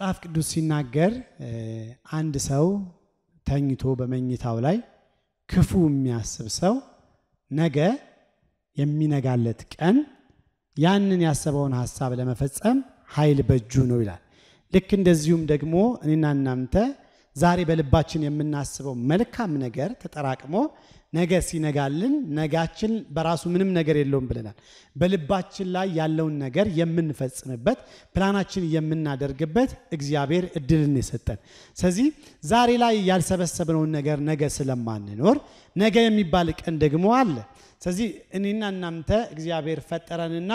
መጽሐፍ ቅዱስ ሲናገር አንድ ሰው ተኝቶ በመኝታው ላይ ክፉ የሚያስብ ሰው ነገ የሚነጋለት ቀን ያንን ያሰበውን ሐሳብ ለመፈጸም ኃይል በእጁ ነው ይላል። ልክ እንደዚሁም ደግሞ እኔና እናንተ ዛሬ በልባችን የምናስበው መልካም ነገር ተጠራቅሞ ነገ ሲነጋልን ነጋችን በራሱ ምንም ነገር የለውም ብለናል። በልባችን ላይ ያለውን ነገር የምንፈጽምበት ፕላናችን የምናደርግበት እግዚአብሔር እድልን የሰጠን። ስለዚህ ዛሬ ላይ ያልሰበሰብነውን ነገር ነገ ስለማንኖር ነገ የሚባል ቀን ደግሞ አለ። ስለዚህ እኔና እናንተ እግዚአብሔር ፈጠረንና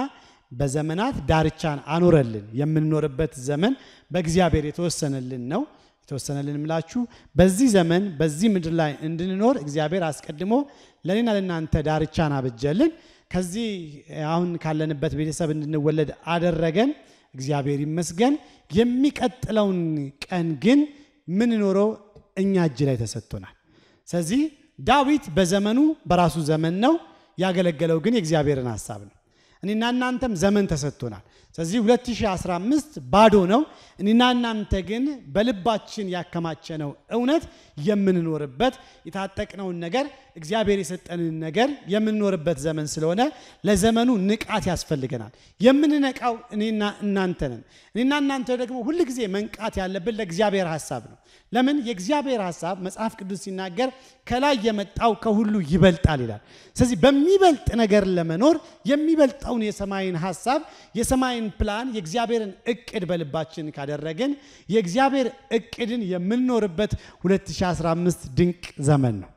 በዘመናት ዳርቻን አኖረልን። የምንኖርበት ዘመን በእግዚአብሔር የተወሰነልን ነው። የተወሰነልን ምላችሁ በዚህ ዘመን በዚህ ምድር ላይ እንድንኖር እግዚአብሔር አስቀድሞ ለእኔና ለእናንተ ዳርቻን አበጀልን። ከዚህ አሁን ካለንበት ቤተሰብ እንድንወለድ አደረገን። እግዚአብሔር ይመስገን። የሚቀጥለውን ቀን ግን ምንኖረው እኛ እጅ ላይ ተሰጥቶናል። ስለዚህ ዳዊት በዘመኑ በራሱ ዘመን ነው ያገለገለው፣ ግን የእግዚአብሔርን ሀሳብ ነው። እኔና እናንተም ዘመን ተሰጥቶናል። ስለዚህ 2015 ባዶ ነው። እኔና እናንተ ግን በልባችን ያከማቸነው እውነት የምንኖርበት የታጠቅነውን ነገር እግዚአብሔር የሰጠንን ነገር የምንኖርበት ዘመን ስለሆነ ለዘመኑ ንቃት ያስፈልገናል። የምንነቃው እኔና እናንተ ነን። እኔና እናንተ ደግሞ ጊዜ መንቃት ያለብን ለእግዚአብሔር ሀሳብ ነው። ለምን? የእግዚአብሔር ሀሳብ መጽሐፍ ቅዱስ ሲናገር ከላይ የመጣው ከሁሉ ይበልጣል ይላል። ስለዚህ በሚበልጥ ነገር ለመኖር የሚበልጠውን የሰማይን ሀሳብ፣ የሰማይን ፕላን፣ የእግዚአብሔርን እቅድ በልባችን ካደረግን የእግዚአብሔር እቅድን የምንኖርበት 2015 ድንቅ ዘመን ነው።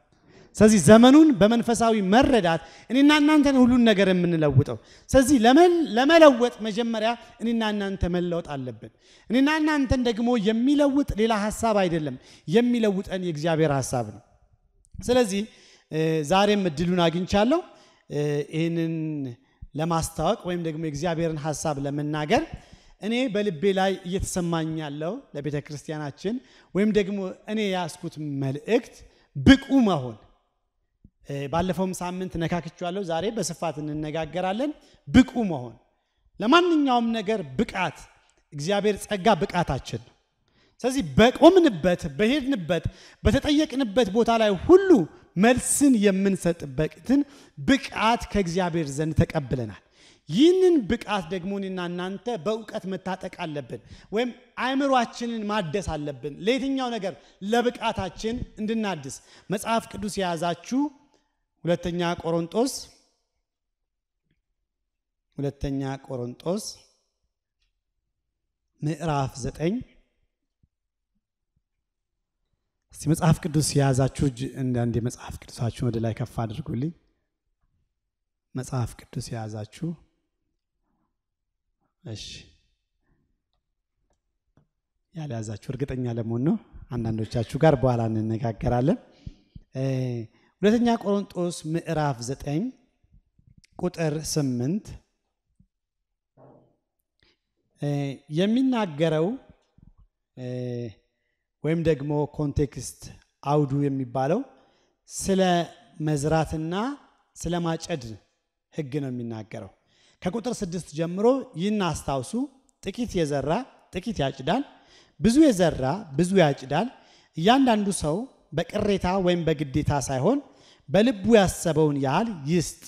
ስለዚህ ዘመኑን በመንፈሳዊ መረዳት እኔና እናንተን ሁሉን ነገር የምንለውጠው። ስለዚህ ለመለወጥ መጀመሪያ እኔና እናንተ መለወጥ አለብን። እኔና እናንተን ደግሞ የሚለውጥ ሌላ ሀሳብ አይደለም፣ የሚለውጠን የእግዚአብሔር ሀሳብ ነው። ስለዚህ ዛሬም እድሉን አግኝቻለሁ ይህንን ለማስታወቅ ወይም ደግሞ የእግዚአብሔርን ሀሳብ ለመናገር እኔ በልቤ ላይ እየተሰማኝ ያለው ለቤተ ክርስቲያናችን ወይም ደግሞ እኔ ያስኩት መልእክት ብቁ መሆን ባለፈውም ሳምንት ነካክቸዋለሁ ዛሬ በስፋት እንነጋገራለን። ብቁ መሆን ለማንኛውም ነገር ብቃት እግዚአብሔር ጸጋ ብቃታችን ነው። ስለዚህ በቆምንበት፣ በሄድንበት፣ በተጠየቅንበት ቦታ ላይ ሁሉ መልስን የምንሰጥበትን ብቃት ከእግዚአብሔር ዘንድ ተቀብለናል። ይህንን ብቃት ደግሞ እኔና እናንተ በእውቀት መታጠቅ አለብን፣ ወይም አእምሯችንን ማደስ አለብን። ለየትኛው ነገር ለብቃታችን እንድናድስ መጽሐፍ ቅዱስ የያዛችሁ ሁለተኛ ቆሮንጦስ ሁለተኛ ቆሮንጦስ ምዕራፍ ዘጠኝ እስቲ መጽሐፍ ቅዱስ የያዛችሁ እጅ እንዳንድ መጽሐፍ ቅዱሳችሁን ወደ ላይ ከፍ አድርጉልኝ። መጽሐፍ ቅዱስ የያዛችሁ እሺ፣ ያለያዛችሁ እርግጠኛ ለመሆን ነው። አንዳንዶቻችሁ ጋር በኋላ እንነጋገራለን። ሁለተኛ ቆሮንጦስ ምዕራፍ 9 ቁጥር 8 የሚናገረው ወይም ደግሞ ኮንቴክስት አውዱ የሚባለው ስለ መዝራትና ስለ ማጨድ ህግ ነው የሚናገረው። ከቁጥር ስድስት ጀምሮ ይህን አስታውሱ። ጥቂት የዘራ ጥቂት ያጭዳል፣ ብዙ የዘራ ብዙ ያጭዳል። እያንዳንዱ ሰው በቅሬታ ወይም በግዴታ ሳይሆን በልቡ ያሰበውን ያህል ይስጥ፣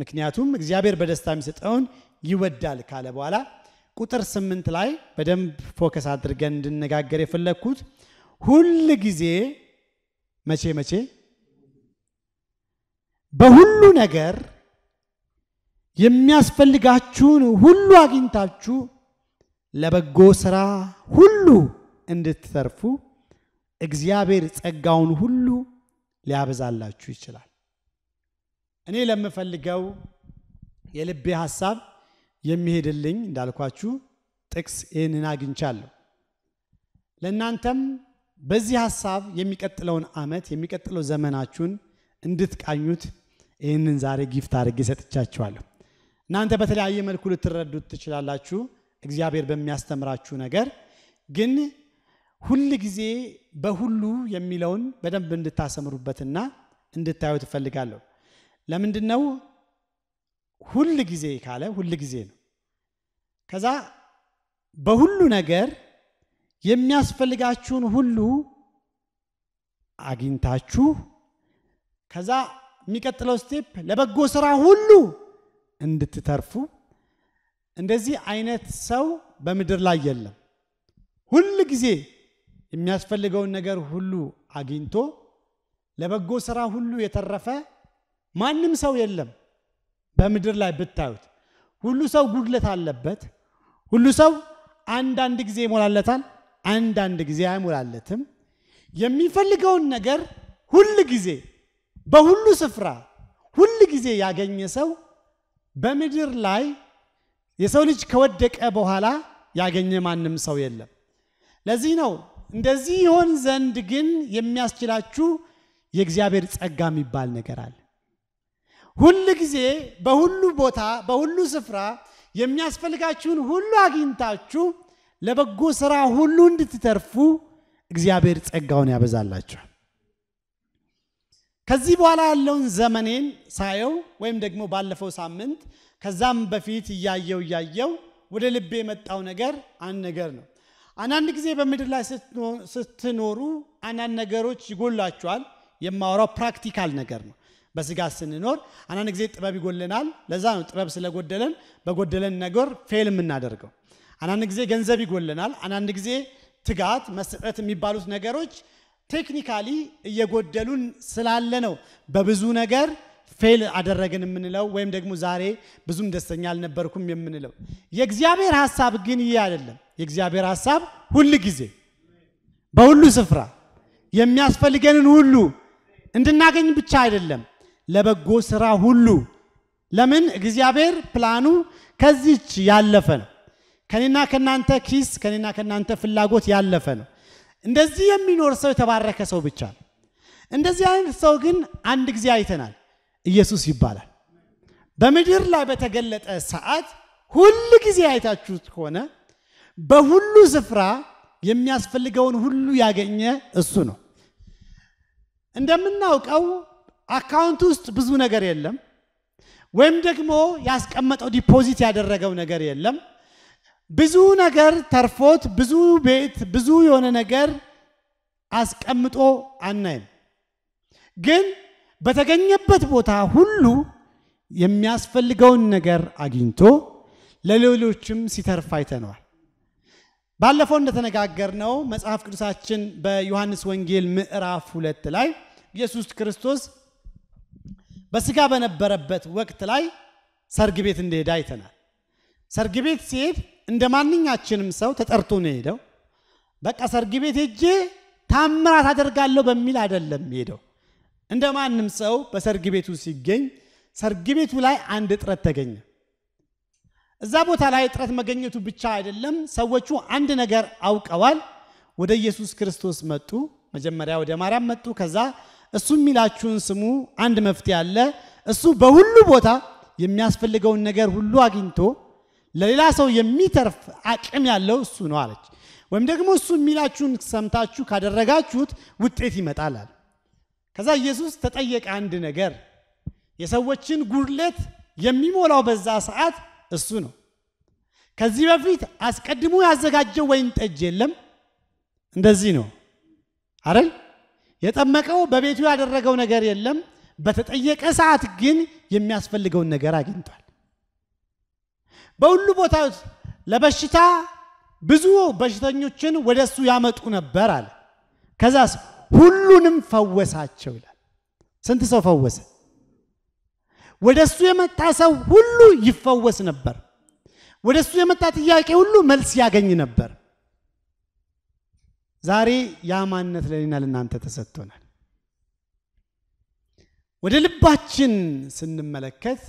ምክንያቱም እግዚአብሔር በደስታ የሚሰጠውን ይወዳል ካለ በኋላ ቁጥር ስምንት ላይ በደንብ ፎከስ አድርገን እንድነጋገር የፈለግኩት ሁል ጊዜ መቼ መቼ በሁሉ ነገር የሚያስፈልጋችሁን ሁሉ አግኝታችሁ ለበጎ ስራ ሁሉ እንድትተርፉ እግዚአብሔር ጸጋውን ሁሉ ሊያበዛላችሁ ይችላል። እኔ ለምፈልገው የልቤ ሐሳብ የሚሄድልኝ እንዳልኳችሁ ጥቅስ ይህንን አግኝቻለሁ። ለእናንተም በዚህ ሐሳብ የሚቀጥለውን ዓመት የሚቀጥለው ዘመናችሁን እንድትቃኙት ይህንን ዛሬ ጊፍት አድርጌ ሰጥቻችኋለሁ። እናንተ በተለያየ መልኩ ልትረዱት ትችላላችሁ። እግዚአብሔር በሚያስተምራችሁ ነገር ግን ሁል ጊዜ በሁሉ የሚለውን በደንብ እንድታሰምሩበትና እንድታዩት ትፈልጋለሁ ለምንድን ነው ሁል ጊዜ ካለ ሁል ጊዜ ነው። ከዛ በሁሉ ነገር የሚያስፈልጋችሁን ሁሉ አግኝታችሁ ከዛ የሚቀጥለው ስቴፕ ለበጎ ስራ ሁሉ እንድትተርፉ። እንደዚህ አይነት ሰው በምድር ላይ የለም ሁል ጊዜ የሚያስፈልገውን ነገር ሁሉ አግኝቶ ለበጎ ስራ ሁሉ የተረፈ ማንም ሰው የለም በምድር ላይ ብታዩት። ሁሉ ሰው ጉድለት አለበት። ሁሉ ሰው አንዳንድ ጊዜ ይሞላለታል፣ አንዳንድ ጊዜ አይሞላለትም። የሚፈልገውን ነገር ሁል ጊዜ በሁሉ ስፍራ ሁል ጊዜ ያገኘ ሰው በምድር ላይ የሰው ልጅ ከወደቀ በኋላ ያገኘ ማንም ሰው የለም። ለዚህ ነው እንደዚህ ይሆን ዘንድ ግን የሚያስችላችሁ የእግዚአብሔር ጸጋ የሚባል ነገር አለ። ሁል ጊዜ በሁሉ ቦታ በሁሉ ስፍራ የሚያስፈልጋችሁን ሁሉ አግኝታችሁ ለበጎ ሥራ ሁሉ እንድትተርፉ እግዚአብሔር ጸጋውን ያበዛላችኋል። ከዚህ በኋላ ያለውን ዘመኔን ሳየው ወይም ደግሞ ባለፈው ሳምንት ከዛም በፊት እያየው እያየው ወደ ልቤ የመጣው ነገር አንድ ነገር ነው። አንዳንድ ጊዜ በምድር ላይ ስትኖሩ አንዳንድ ነገሮች ይጎላችኋል። የማወራው ፕራክቲካል ነገር ነው። በስጋ ስንኖር አንዳንድ ጊዜ ጥበብ ይጎልናል ለዛ ነው ጥበብ ስለጎደለን በጎደለን ነገር ፌል የምናደርገው። አንዳንድ ጊዜ ገንዘብ ይጎልናል አንዳንድ ጊዜ ትጋት፣ መስጠት የሚባሉት ነገሮች ቴክኒካሊ እየጎደሉን ስላለ ነው በብዙ ነገር ፌል አደረግን የምንለው ወይም ደግሞ ዛሬ ብዙም ደስተኛ አልነበርኩም የምንለው። የእግዚአብሔር ሀሳብ ግን ይህ አይደለም። የእግዚአብሔር ሀሳብ ሁል ጊዜ በሁሉ ስፍራ የሚያስፈልገንን ሁሉ እንድናገኝ ብቻ አይደለም፣ ለበጎ ስራ ሁሉ። ለምን እግዚአብሔር ፕላኑ ከዚች ያለፈ ነው። ከኔና ከናንተ ኪስ ከኔና ከናንተ ፍላጎት ያለፈ ነው። እንደዚህ የሚኖር ሰው የተባረከ ሰው ብቻ እንደዚህ አይነት ሰው ግን አንድ ጊዜ አይተናል። ኢየሱስ ይባላል። በምድር ላይ በተገለጠ ሰዓት ሁል ጊዜ አይታችሁት ከሆነ በሁሉ ስፍራ የሚያስፈልገውን ሁሉ ያገኘ እሱ ነው። እንደምናውቀው አካውንት ውስጥ ብዙ ነገር የለም፣ ወይም ደግሞ ያስቀመጠው ዲፖዚት ያደረገው ነገር የለም። ብዙ ነገር ተርፎት ብዙ ቤት ብዙ የሆነ ነገር አስቀምጦ አናይም ግን በተገኘበት ቦታ ሁሉ የሚያስፈልገውን ነገር አግኝቶ ለሌሎችም ሲተርፍ አይተነዋል። ባለፈው እንደተነጋገርነው መጽሐፍ ቅዱሳችን በዮሐንስ ወንጌል ምዕራፍ ሁለት ላይ ኢየሱስ ክርስቶስ በስጋ በነበረበት ወቅት ላይ ሰርግ ቤት እንደሄደ አይተናል። ሰርግ ቤት ሲሄድ እንደ ማንኛችንም ሰው ተጠርቶ ነው ሄደው። በቃ ሰርግ ቤት ሄጄ ታምራት አደርጋለሁ በሚል አይደለም ሄደው እንደ ማንም ሰው በሰርግ ቤቱ ሲገኝ ሰርግ ቤቱ ላይ አንድ እጥረት ተገኘ። እዛ ቦታ ላይ እጥረት መገኘቱ ብቻ አይደለም፣ ሰዎቹ አንድ ነገር አውቀዋል። ወደ ኢየሱስ ክርስቶስ መጡ። መጀመሪያ ወደ ማርያም መጡ። ከዛ እሱ የሚላችሁን ስሙ፣ አንድ መፍትሄ አለ። እሱ በሁሉ ቦታ የሚያስፈልገውን ነገር ሁሉ አግኝቶ ለሌላ ሰው የሚተርፍ አቅም ያለው እሱ ነው አለች። ወይም ደግሞ እሱ የሚላችሁን ሰምታችሁ ካደረጋችሁት ውጤት ይመጣል አለ። ከዛ ኢየሱስ ተጠየቀ አንድ ነገር የሰዎችን ጉድለት የሚሞላው በዛ ሰዓት እሱ ነው። ከዚህ በፊት አስቀድሞ ያዘጋጀው ወይን ጠጅ የለም። እንደዚህ ነው አይደል? የጠመቀው በቤቱ ያደረገው ነገር የለም። በተጠየቀ ሰዓት ግን የሚያስፈልገውን ነገር አግኝቷል። በሁሉ ቦታ ለበሽታ ብዙ በሽተኞችን ወደሱ ያመጡ ነበር አለ። ሰው ሁሉንም ፈወሳቸው ይላል። ስንት ሰው ፈወሰ? ወደ እሱ የመጣ ሰው ሁሉ ይፈወስ ነበር። ወደ እሱ የመጣ ጥያቄ ሁሉ መልስ ያገኝ ነበር። ዛሬ ማንነት ለኔና ለእናንተ ተሰጥቶናል። ወደ ልባችን ስንመለከት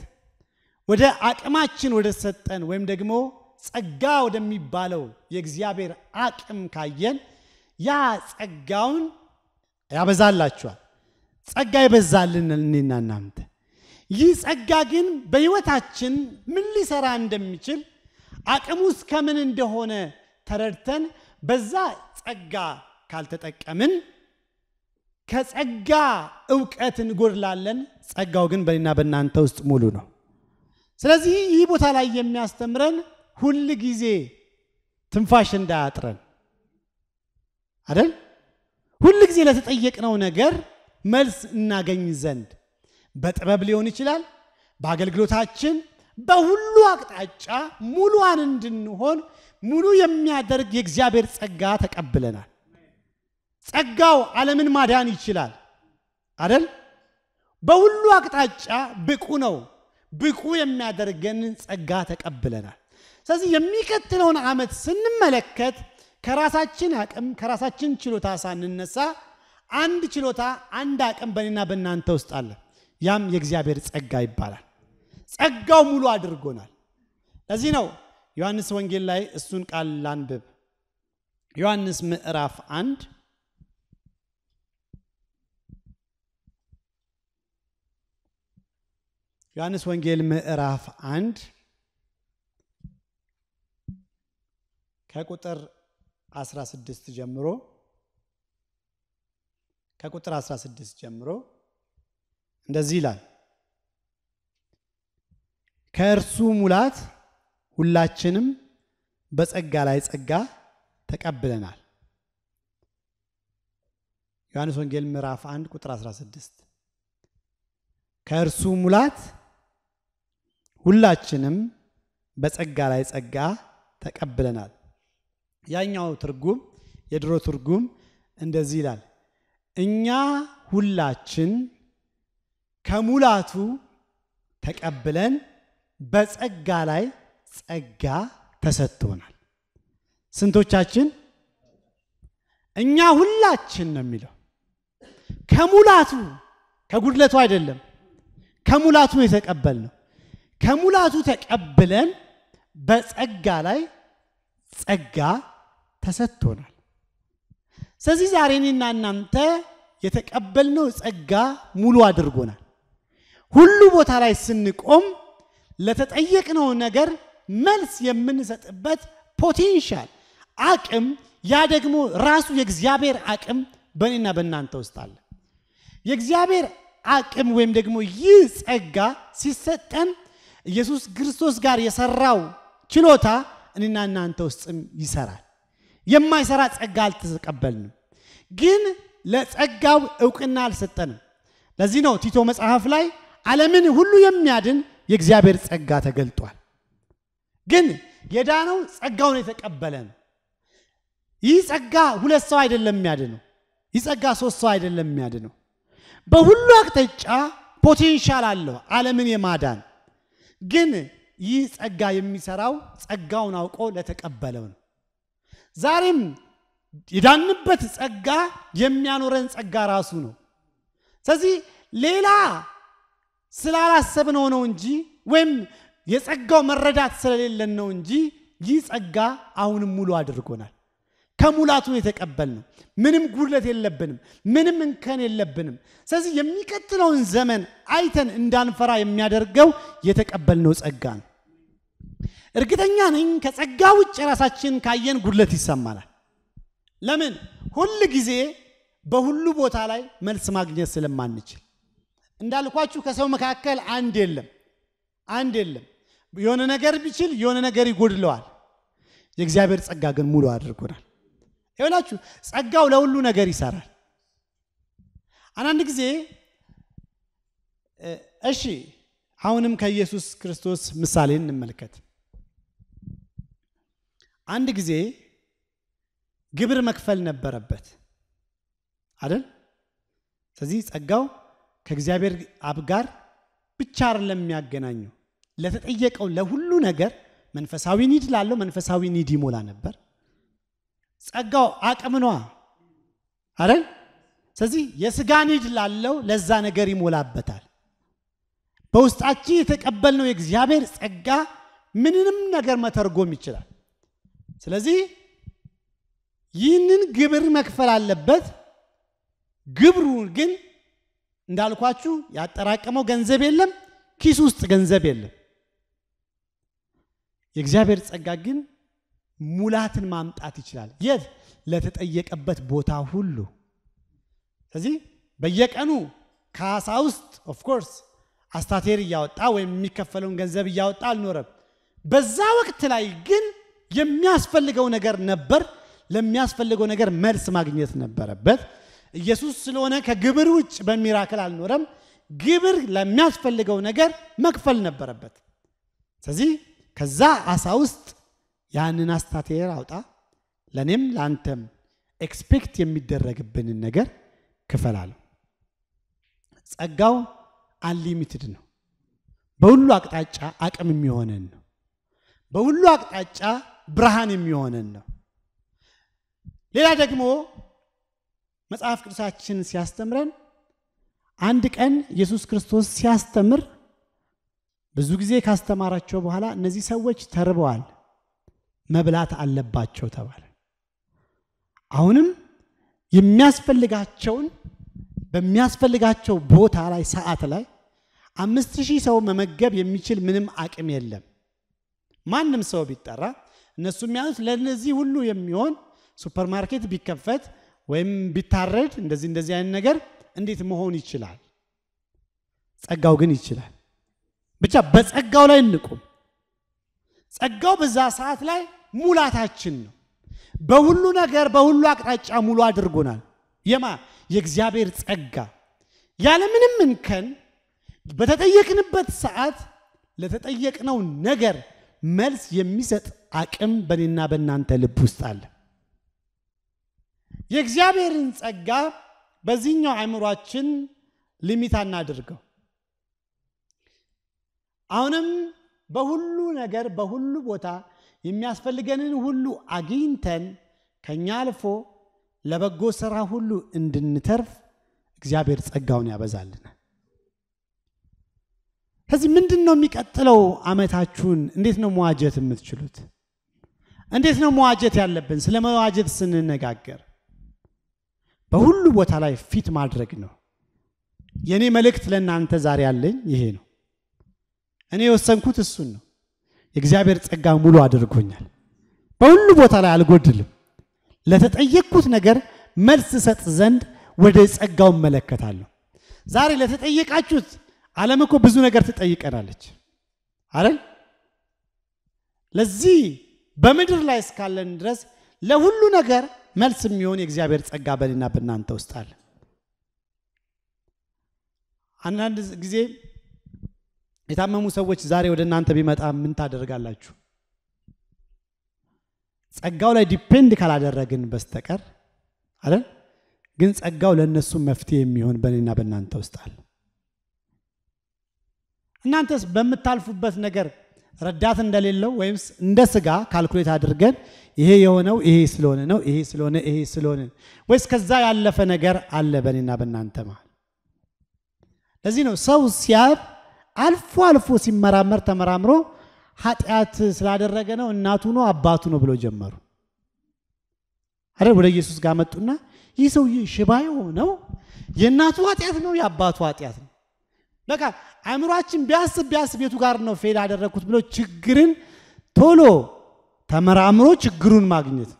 ወደ አቅማችን ወደ ሰጠን ወይም ደግሞ ጸጋ ወደሚባለው የእግዚአብሔር አቅም ካየን ያ ጸጋውን ያበዛላችኋል። ጸጋ ይበዛልን እኔና እናንተ። ይህ ጸጋ ግን በሕይወታችን ምን ሊሰራ እንደሚችል አቅሙ እስከ ምን እንደሆነ ተረድተን በዛ ጸጋ ካልተጠቀምን ከጸጋ እውቀት እንጎድላለን። ጸጋው ግን በእኔና በእናንተ ውስጥ ሙሉ ነው። ስለዚህ ይህ ቦታ ላይ የሚያስተምረን ሁል ጊዜ ትንፋሽ እንዳያጥረን አደል ሁል ጊዜ ለተጠየቅነው ነገር መልስ እናገኝ ዘንድ በጥበብ ሊሆን ይችላል፣ በአገልግሎታችን በሁሉ አቅጣጫ ሙሉዋን እንድንሆን ሙሉ የሚያደርግ የእግዚአብሔር ጸጋ ተቀብለናል። ጸጋው ዓለምን ማዳን ይችላል አደል? በሁሉ አቅጣጫ ብቁ ነው። ብቁ የሚያደርገንን ጸጋ ተቀብለናል። ስለዚህ የሚቀጥለውን ዓመት ስንመለከት ከራሳችን አቅም ከራሳችን ችሎታ ሳንነሳ አንድ ችሎታ አንድ አቅም በእኔና በእናንተ ውስጥ አለ። ያም የእግዚአብሔር ጸጋ ይባላል። ጸጋው ሙሉ አድርጎናል። ለዚህ ነው ዮሐንስ ወንጌል ላይ እሱን ቃል ላንብብ። ዮሐንስ ምዕራፍ አንድ ዮሐንስ ወንጌል ምዕራፍ አንድ ከቁጥር 16 ጀምሮ ከቁጥር 16 ጀምሮ እንደዚህ ይላል። ከእርሱ ሙላት ሁላችንም በጸጋ ላይ ጸጋ ተቀብለናል። ዮሐንስ ወንጌል ምዕራፍ 1 ቁጥር 16 ከእርሱ ሙላት ሁላችንም በጸጋ ላይ ጸጋ ተቀብለናል። ያኛው ትርጉም የድሮ ትርጉም እንደዚህ ይላል፣ እኛ ሁላችን ከሙላቱ ተቀብለን በጸጋ ላይ ጸጋ ተሰጥቶናል። ስንቶቻችን? እኛ ሁላችን ነው የሚለው ከሙላቱ ከጉድለቱ አይደለም፣ ከሙላቱ የተቀበል ነው። ከሙላቱ ተቀብለን በጸጋ ላይ ጸጋ ተሰጥቶናል። ስለዚህ ዛሬ እኔና እናንተ የተቀበልነው ጸጋ ሙሉ አድርጎናል። ሁሉ ቦታ ላይ ስንቆም ለተጠየቅነው ነገር መልስ የምንሰጥበት ፖቴንሻል አቅም፣ ያ ደግሞ ራሱ የእግዚአብሔር አቅም በእኔና በእናንተ ውስጥ አለ። የእግዚአብሔር አቅም ወይም ደግሞ ይህ ጸጋ ሲሰጠን ኢየሱስ ክርስቶስ ጋር የሰራው ችሎታ እኔና እናንተ ውስጥም ይሰራል። የማይሰራ ጸጋ አልተቀበልንም፣ ግን ለጸጋው እውቅና አልሰጠንም። ለዚህ ነው ቲቶ መጽሐፍ ላይ ዓለምን ሁሉ የሚያድን የእግዚአብሔር ጸጋ ተገልጧል። ግን የዳነው ጸጋውን የተቀበለ ነው። ይህ ጸጋ ሁለት ሰው አይደለም የሚያድነው። ይህ ጸጋ ሶስት ሰው አይደለም የሚያድነው። በሁሉ አቅጠጫ ፖቴንሻል አለው ዓለምን የማዳን ግን ይህ ጸጋ የሚሰራው ጸጋውን አውቆ ለተቀበለው ነው። ዛሬም የዳንበት ጸጋ የሚያኖረን ጸጋ ራሱ ነው። ስለዚህ ሌላ ስላላሰብነው ነው እንጂ ወይም የጸጋው መረዳት ስለሌለን ነው እንጂ ይህ ጸጋ አሁንም ሙሉ አድርጎናል። ከሙላቱ የተቀበልነው ምንም ጉድለት የለብንም፣ ምንም እንከን የለብንም። ስለዚህ የሚቀጥለውን ዘመን አይተን እንዳንፈራ የሚያደርገው የተቀበልነው ጸጋ ነው። እርግጠኛ ነኝ ከጸጋ ውጭ ራሳችን ካየን ጉድለት ይሰማናል። ለምን ሁል ጊዜ በሁሉ ቦታ ላይ መልስ ማግኘት ስለማንችል እንዳልኳችሁ ከሰው መካከል አንድ የለም አንድ የለም። የሆነ ነገር ቢችል የሆነ ነገር ይጎድለዋል። የእግዚአብሔር ጸጋ ግን ሙሉ አድርጎናል። ይሆናችሁ ጸጋው ለሁሉ ነገር ይሰራል። አንዳንድ ጊዜ እሺ አሁንም ከኢየሱስ ክርስቶስ ምሳሌ እንመልከት። አንድ ጊዜ ግብር መክፈል ነበረበት አይደል? ስለዚህ ጸጋው ከእግዚአብሔር አብ ጋር ብቻ አር የሚያገናኘው። ለተጠየቀው ለሁሉ ነገር መንፈሳዊ ኒድ ላለው መንፈሳዊ ኒድ ይሞላ ነበር። ጸጋው አቅም ነዋ አይደል? ስለዚህ የስጋ ኒድ ላለው ለዛ ነገር ይሞላበታል። በውስጣችን የተቀበልነው የእግዚአብሔር ጸጋ ምንንም ነገር መተርጎም ይችላል። ስለዚህ ይህንን ግብር መክፈል አለበት። ግብሩ ግን እንዳልኳችሁ ያጠራቀመው ገንዘብ የለም፣ ኪስ ውስጥ ገንዘብ የለም። የእግዚአብሔር ጸጋ ግን ሙላትን ማምጣት ይችላል። የት? ለተጠየቀበት ቦታ ሁሉ። ስለዚህ በየቀኑ ካሳ ውስጥ ኦፍኮርስ አስታቴር እያወጣ ወይም የሚከፈለውን ገንዘብ እያወጣ አልኖረም። በዛ ወቅት ላይ ግን የሚያስፈልገው ነገር ነበር። ለሚያስፈልገው ነገር መልስ ማግኘት ነበረበት። ኢየሱስ ስለሆነ ከግብር ውጭ በሚራክል አልኖረም። ግብር ለሚያስፈልገው ነገር መክፈል ነበረበት። ስለዚህ ከዛ አሳ ውስጥ ያንን አስታቴር አውጣ፣ ለእኔም ለአንተም ኤክስፔክት የሚደረግብንን ነገር ክፈላሉ። ጸጋው አንሊሚትድ ነው። በሁሉ አቅጣጫ አቅም የሚሆነን ነው። በሁሉ አቅጣጫ ብርሃን የሚሆነን ነው። ሌላ ደግሞ መጽሐፍ ቅዱሳችን ሲያስተምረን አንድ ቀን ኢየሱስ ክርስቶስ ሲያስተምር ብዙ ጊዜ ካስተማራቸው በኋላ እነዚህ ሰዎች ተርበዋል፣ መብላት አለባቸው ተባለ። አሁንም የሚያስፈልጋቸውን በሚያስፈልጋቸው ቦታ ላይ ሰዓት ላይ አምስት ሺህ ሰው መመገብ የሚችል ምንም አቅም የለም። ማንም ሰው ቢጠራ እነሱ የሚያዩት ለእነዚህ ሁሉ የሚሆን ሱፐርማርኬት ቢከፈት ወይም ቢታረድ እንደዚህ እንደዚህ አይነት ነገር እንዴት መሆን ይችላል? ጸጋው ግን ይችላል። ብቻ በጸጋው ላይ እንቁም። ጸጋው በዛ ሰዓት ላይ ሙላታችን ነው። በሁሉ ነገር በሁሉ አቅጣጫ ሙሉ አድርጎናል። የማ የእግዚአብሔር ጸጋ ምንም እንከን በተጠየቅንበት ሰዓት ለተጠየቅነው ነገር መልስ የሚሰጥ አቅም በእኔና በእናንተ ልብ ውስጥ አለ። የእግዚአብሔርን ጸጋ በዚህኛው አእምሯችን ሊሚት አናድርገው። አሁንም በሁሉ ነገር በሁሉ ቦታ የሚያስፈልገንን ሁሉ አግኝተን ከእኛ አልፎ ለበጎ ሥራ ሁሉ እንድንተርፍ እግዚአብሔር ጸጋውን ያበዛልናል። ከዚህ ምንድን ነው የሚቀጥለው አመታችሁን እንዴት ነው መዋጀት የምትችሉት? እንዴት ነው መዋጀት ያለብን? ስለ መዋጀት ስንነጋገር በሁሉ ቦታ ላይ ፊት ማድረግ ነው። የእኔ መልእክት ለእናንተ ዛሬ ያለኝ ይሄ ነው። እኔ የወሰንኩት እሱን ነው። የእግዚአብሔር ጸጋ ሙሉ አድርጎኛል። በሁሉ ቦታ ላይ አልጎድልም። ለተጠየቅኩት ነገር መልስ ሰጥ ዘንድ ወደ ጸጋው እመለከታለሁ። ዛሬ ለተጠየቃችሁት ዓለም እኮ ብዙ ነገር ትጠይቀናለች አይደል? ለዚህ በምድር ላይ እስካለን ድረስ ለሁሉ ነገር መልስ የሚሆን የእግዚአብሔር ጸጋ በኔና በእናንተ ውስጥ አለ። አንዳንድ ጊዜ የታመሙ ሰዎች ዛሬ ወደ እናንተ ቢመጣ ምን ታደርጋላችሁ? ጸጋው ላይ ዲፔንድ ካላደረግን በስተቀር አይደል ግን ጸጋው ለእነሱ መፍትሄ የሚሆን በእኔና በእናንተ ውስጥ አለ። እናንተስ በምታልፉበት ነገር ረዳት እንደሌለው ወይም እንደ ስጋ ካልኩሌት አድርገን ይሄ የሆነው ይሄ ስለሆነ ነው ይሄ ስለሆነ ይሄ ስለሆነ ወይስ ከዛ ያለፈ ነገር አለ በእኔና በእናንተ መሃል? ለዚህ ነው ሰው ሲያብ አልፎ አልፎ ሲመራመር ተመራምሮ ኃጢአት ስላደረገ ነው እናቱ ነው አባቱ ነው ብለው ጀመሩ። አረ ወደ ኢየሱስ ጋር መጡና ይህ ሰውዬ ሽባ የሆነው የእናቱ ኃጢአት ነው የአባቱ ኃጢአት ነው በቃ አእምሯችን ቢያስብ ቢያስብ የቱ ጋር ነው ፌል ያደረግኩት ብሎ ችግርን ቶሎ ተመራምሮ ችግሩን ማግኘት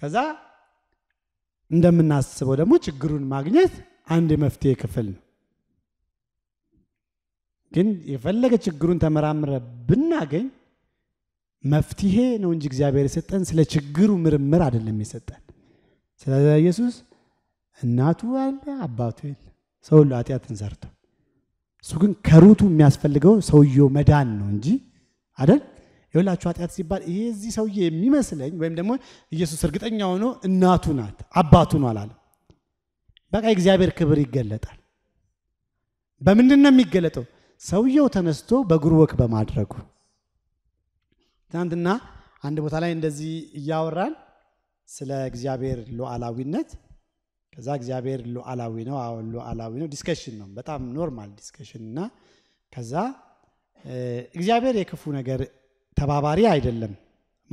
ከዛ እንደምናስበው ደግሞ ችግሩን ማግኘት አንድ የመፍትሄ ክፍል ነው። ግን የፈለገ ችግሩን ተመራምረ ብናገኝ መፍትሄ ነው እንጂ እግዚአብሔር የሰጠን ስለ ችግሩ ምርምር አይደለም የሰጠን ስለዚ ኢየሱስ እናቱ አለ አባቱ የለ ሰው ሁሉ ኃጢአትን ሰርቶ እሱ ግን ከሩቱ የሚያስፈልገው ሰውየው መዳን ነው እንጂ አደል የሁላችሁ ኃጢአት ሲባል ይሄ እዚህ ሰውዬ የሚመስለኝ ወይም ደግሞ ኢየሱስ እርግጠኛ ሆኖ እናቱ ናት አባቱ ነው አላለም። በቃ እግዚአብሔር ክብር ይገለጣል። በምንድን ነው የሚገለጠው? ሰውየው ተነስቶ በእግሩ ወክ በማድረጉ ትናንትና አንድ ቦታ ላይ እንደዚህ እያወራን ስለ እግዚአብሔር ሉዓላዊነት ከዛ እግዚአብሔር ሉዓላዊ ነው፣ አሁን ሉዓላዊ ነው። ዲስከሽን ነው፣ በጣም ኖርማል ዲስከሽን እና ከዛ እግዚአብሔር የክፉ ነገር ተባባሪ አይደለም።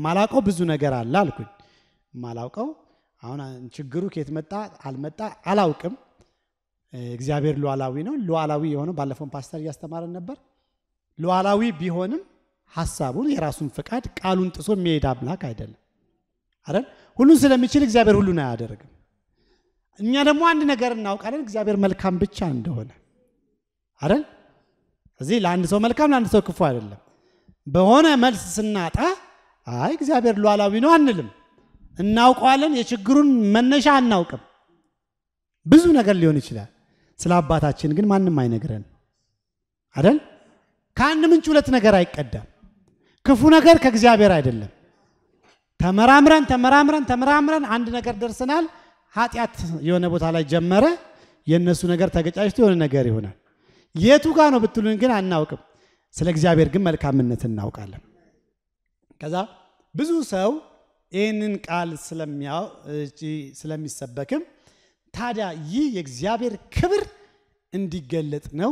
ማላውቀው ብዙ ነገር አለ አልኩኝ። ማላውቀው አሁን ችግሩ ከየት መጣ አልመጣ አላውቅም። እግዚአብሔር ሉዓላዊ ነው። ሉዓላዊ የሆነው ባለፈውን ፓስተር እያስተማረን ነበር። ሉዓላዊ ቢሆንም ሀሳቡን የራሱን ፍቃድ ቃሉን ጥሶ የሚሄድ አምላክ አይደለም አረን ሁሉን ስለሚችል እግዚአብሔር ሁሉን አያደርግም። እኛ ደግሞ አንድ ነገር እናውቃለን፣ እግዚአብሔር መልካም ብቻ እንደሆነ አይደል? እዚህ ለአንድ ሰው መልካም ለአንድ ሰው ክፉ አይደለም። በሆነ መልስ ስናጣ አይ እግዚአብሔር ሉዓላዊ ነው አንልም። እናውቀዋለን፣ የችግሩን መነሻ አናውቅም። ብዙ ነገር ሊሆን ይችላል። ስለ አባታችን ግን ማንም አይነግረን አይደል? ከአንድ ምንጭ ሁለት ነገር አይቀዳም። ክፉ ነገር ከእግዚአብሔር አይደለም። ተመራምረን ተመራምረን ተመራምረን አንድ ነገር ደርሰናል። ኃጢአት የሆነ ቦታ ላይ ጀመረ። የእነሱ ነገር ተገጫጭቶ የሆነ ነገር ይሆናል። የቱ ጋ ነው ብትሉን ግን አናውቅም። ስለ እግዚአብሔር ግን መልካምነት እናውቃለን። ከዛ ብዙ ሰው ይህንን ቃል ስለሚሰበክም ታዲያ ይህ የእግዚአብሔር ክብር እንዲገለጥ ነው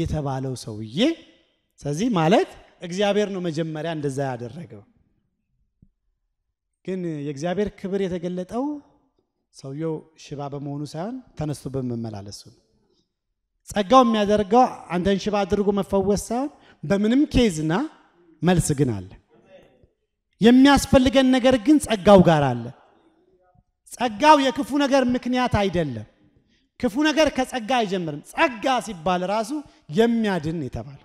የተባለው ሰውዬ። ስለዚህ ማለት እግዚአብሔር ነው መጀመሪያ እንደዛ ያደረገው። ግን የእግዚአብሔር ክብር የተገለጠው ሰውየው ሽባ በመሆኑ ሳይሆን ተነስቶ በመመላለሱ ነው። ጸጋው የሚያደርገው አንተን ሽባ አድርጎ መፈወስ ሳይሆን በምንም ኬዝና መልስ ግን አለ። የሚያስፈልገን ነገር ግን ጸጋው ጋር አለ። ጸጋው የክፉ ነገር ምክንያት አይደለም። ክፉ ነገር ከጸጋ አይጀምርም። ጸጋ ሲባል ራሱ የሚያድን የተባለ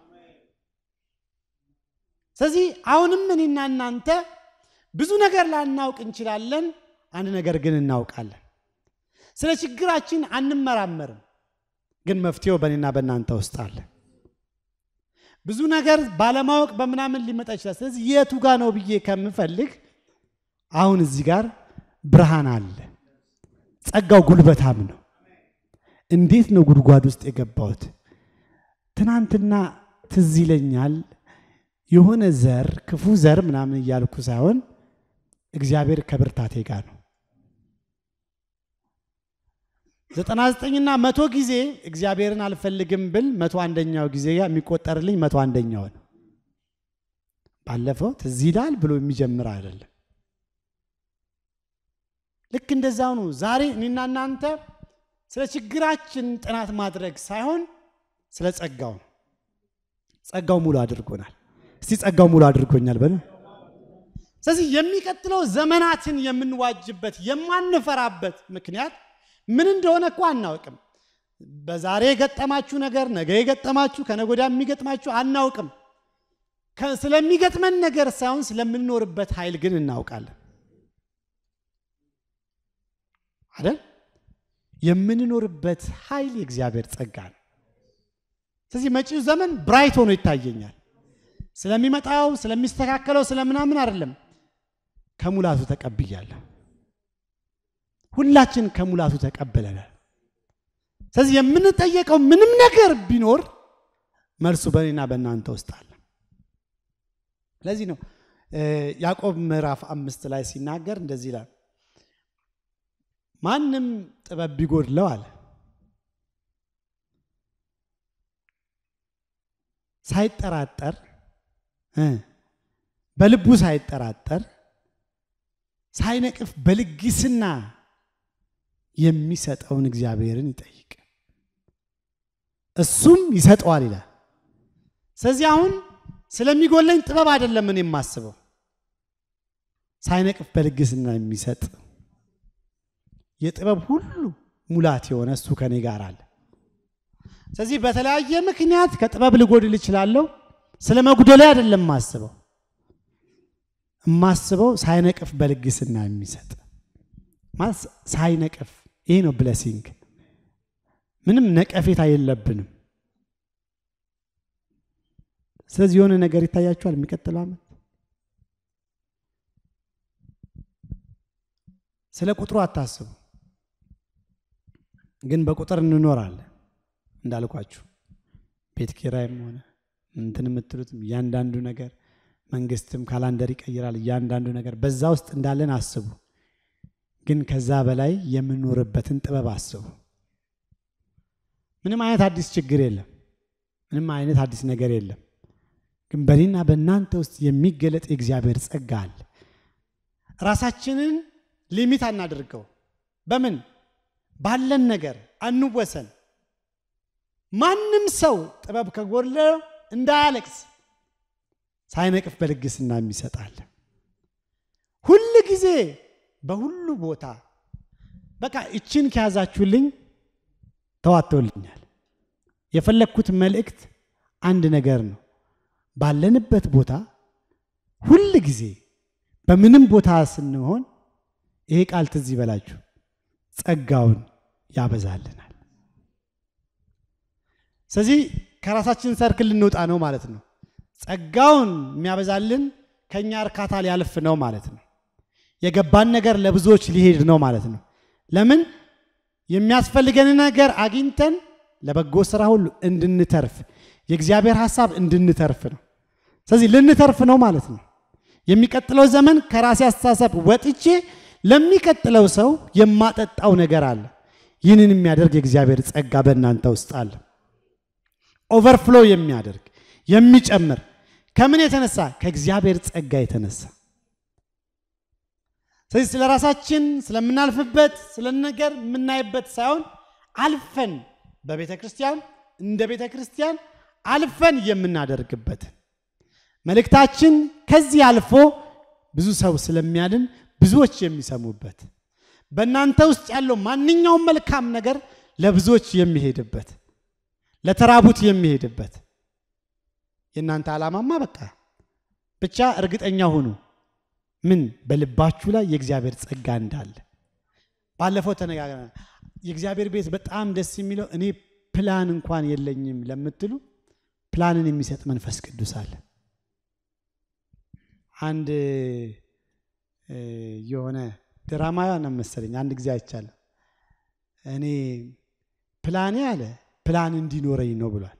ስለዚህ አሁንም እኔና እናንተ ብዙ ነገር ላናውቅ እንችላለን። አንድ ነገር ግን እናውቃለን። ስለ ችግራችን አንመራመርም፣ ግን መፍትሄው በእኔና በእናንተ ውስጥ አለ። ብዙ ነገር ባለማወቅ በምናምን ሊመጣ ይችላል። ስለዚህ የቱ ጋ ነው ብዬ ከምፈልግ አሁን እዚህ ጋር ብርሃን አለ። ጸጋው ጉልበታም ነው። እንዴት ነው ጉድጓድ ውስጥ የገባሁት? ትናንትና ትዝ ይለኛል የሆነ ዘር ክፉ ዘር ምናምን እያልኩ ሳይሆን እግዚአብሔር ከብርታቴ ጋር ነው። ዘጠና ዘጠኝና መቶ ጊዜ እግዚአብሔርን አልፈልግም ብል መቶ አንደኛው ጊዜ የሚቆጠርልኝ መቶ አንደኛው ነው። ባለፈው ትዝ ይላል ብሎ የሚጀምር አይደለም። ልክ እንደዛው ነው። ዛሬ እኔና እናንተ ስለ ችግራችን ጥናት ማድረግ ሳይሆን ስለ ጸጋው ነው። ጸጋው ሙሉ አድርጎናል። እስቲ ጸጋው ሙሉ አድርጎኛል በለ። ስለዚህ የሚቀጥለው ዘመናትን የምንዋጅበት የማንፈራበት ምክንያት ምን እንደሆነ እኮ አናውቅም። በዛሬ የገጠማችሁ ነገር ነገ የገጠማችሁ ከነጎዳ የሚገጥማችሁ አናውቅም። ስለሚገጥመን ነገር ሳይሆን ስለምንኖርበት ኃይል ግን እናውቃለን አይደል? የምንኖርበት ኃይል የእግዚአብሔር ጸጋ ነው። ስለዚህ መጪው ዘመን ብራይት ሆኖ ይታየኛል። ስለሚመጣው ስለሚስተካከለው ስለምናምን አይደለም፣ ከሙላቱ ተቀብያለሁ። ሁላችን ከሙላቱ ተቀብለናል። ስለዚህ የምንጠየቀው ምንም ነገር ቢኖር መልሱ በእኔና በእናንተ ውስጥ አለ። ስለዚህ ነው ያዕቆብ ምዕራፍ አምስት ላይ ሲናገር እንደዚህ ይላል፣ ማንም ጥበብ ቢጎድለው አለ ሳይጠራጠር በልቡ ሳይጠራጠር ሳይነቅፍ በልግስና የሚሰጠውን እግዚአብሔርን ይጠይቅ፣ እሱም ይሰጠዋል ይላል። ስለዚህ አሁን ስለሚጎለኝ ጥበብ አይደለም እኔ የማስበው፣ ሳይነቅፍ በልግስና የሚሰጥ የጥበብ ሁሉ ሙላት የሆነ እሱ ከኔ ጋር አለ። ስለዚህ በተለያየ ምክንያት ከጥበብ ልጎድል እችላለሁ። ስለ መጉደላ አይደለም ማስበው የማስበው ሳይነቅፍ በልግስና የሚሰጥ ሳይነቅፍ ይሄ ነው ብለሲንግ። ምንም ነቀፌታ የለብንም። ስለዚህ የሆነ ነገር ይታያችኋል። የሚቀጥለው አመት ስለ ቁጥሩ አታስቡ፣ ግን በቁጥር እንኖራለን እንዳልኳችሁ ቤት ኪራይም ሆነ እንትን የምትሉት እያንዳንዱ ነገር መንግስትም ካላንደር ይቀይራል። እያንዳንዱ ነገር በዛ ውስጥ እንዳለን አስቡ። ግን ከዛ በላይ የምንኖርበትን ጥበብ አስቡ። ምንም አይነት አዲስ ችግር የለም። ምንም አይነት አዲስ ነገር የለም። ግን በእኔና በእናንተ ውስጥ የሚገለጥ የእግዚአብሔር ጸጋ አለ። ራሳችንን ሊሚት አናድርገው። በምን ባለን ነገር አንወሰን። ማንም ሰው ጥበብ ከጎለ እንዳያለቅስ ሳይነቅፍ በልግስና የሚሰጣል ሁል ጊዜ በሁሉ ቦታ በቃ እችን ከያዛችሁልኝ ተዋተውልኛል። የፈለግኩት መልእክት አንድ ነገር ነው። ባለንበት ቦታ ሁል ጊዜ በምንም ቦታ ስንሆን ይሄ ቃል ትዝ ይበላችሁ፣ ጸጋውን ያበዛልናል። ስለዚህ ከራሳችን ሰርክል ልንወጣ ነው ማለት ነው። ጸጋውን የሚያበዛልን ከእኛ እርካታ ሊያልፍ ነው ማለት ነው። የገባን ነገር ለብዙዎች ሊሄድ ነው ማለት ነው። ለምን የሚያስፈልገን ነገር አግኝተን ለበጎ ስራ ሁሉ እንድንተርፍ የእግዚአብሔር ሀሳብ እንድንተርፍ ነው። ስለዚህ ልንተርፍ ነው ማለት ነው። የሚቀጥለው ዘመን ከራሴ አስተሳሰብ ወጥቼ ለሚቀጥለው ሰው የማጠጣው ነገር አለ። ይህንን የሚያደርግ የእግዚአብሔር ጸጋ በእናንተ ውስጥ አለ። ኦቨርፍሎ የሚያደርግ የሚጨምር ከምን የተነሳ ከእግዚአብሔር ጸጋ የተነሳ ስለዚህ ስለ ራሳችን ስለምናልፍበት ስለ ነገር የምናይበት ሳይሆን አልፈን በቤተ ክርስቲያን እንደ ቤተ ክርስቲያን አልፈን የምናደርግበትን መልእክታችን ከዚህ አልፎ ብዙ ሰው ስለሚያድን ብዙዎች የሚሰሙበት በእናንተ ውስጥ ያለው ማንኛውም መልካም ነገር ለብዙዎች የሚሄድበት ለተራቡት የሚሄድበት የእናንተ ዓላማማ በቃ ብቻ እርግጠኛ ሁኑ ምን በልባችሁ ላይ የእግዚአብሔር ጸጋ እንዳለ ባለፈው ተነጋግረናል። የእግዚአብሔር ቤት በጣም ደስ የሚለው እኔ ፕላን እንኳን የለኝም ለምትሉ ፕላንን የሚሰጥ መንፈስ ቅዱስ አለ። አንድ የሆነ ድራማዋን መሰለኝ አንድ ጊዜ አይቻለሁ። እኔ ፕላኔ አለ ፕላን እንዲኖረኝ ነው ብሏል።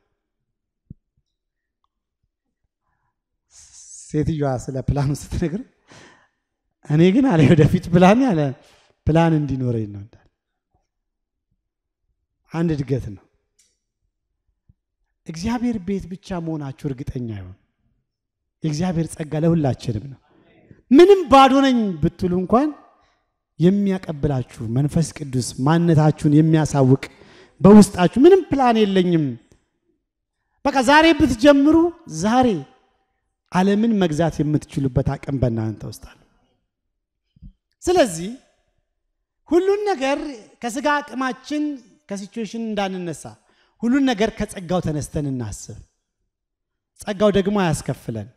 ሴትዮዋ ስለ ፕላኑ ስትነግር እኔ ግን አለ ወደፊት ፕላን ያለ ፕላን እንዲኖረኝ ነው። አንድ እድገት ነው። እግዚአብሔር ቤት ብቻ መሆናችሁ እርግጠኛ ይሆን። የእግዚአብሔር ጸጋ ለሁላችንም ነው። ምንም ባዶ ነኝ ብትሉ እንኳን የሚያቀብላችሁ መንፈስ ቅዱስ ማንነታችሁን የሚያሳውቅ በውስጣችሁ ምንም ፕላን የለኝም በቃ ዛሬ ብትጀምሩ ዛሬ ዓለምን መግዛት የምትችሉበት አቅም በእናንተ ውስጥ ስለዚህ ሁሉን ነገር ከስጋ አቅማችን ከሲቹዌሽን እንዳንነሳ ሁሉን ነገር ከጸጋው ተነስተን እናስብ። ጸጋው ደግሞ አያስከፍለን።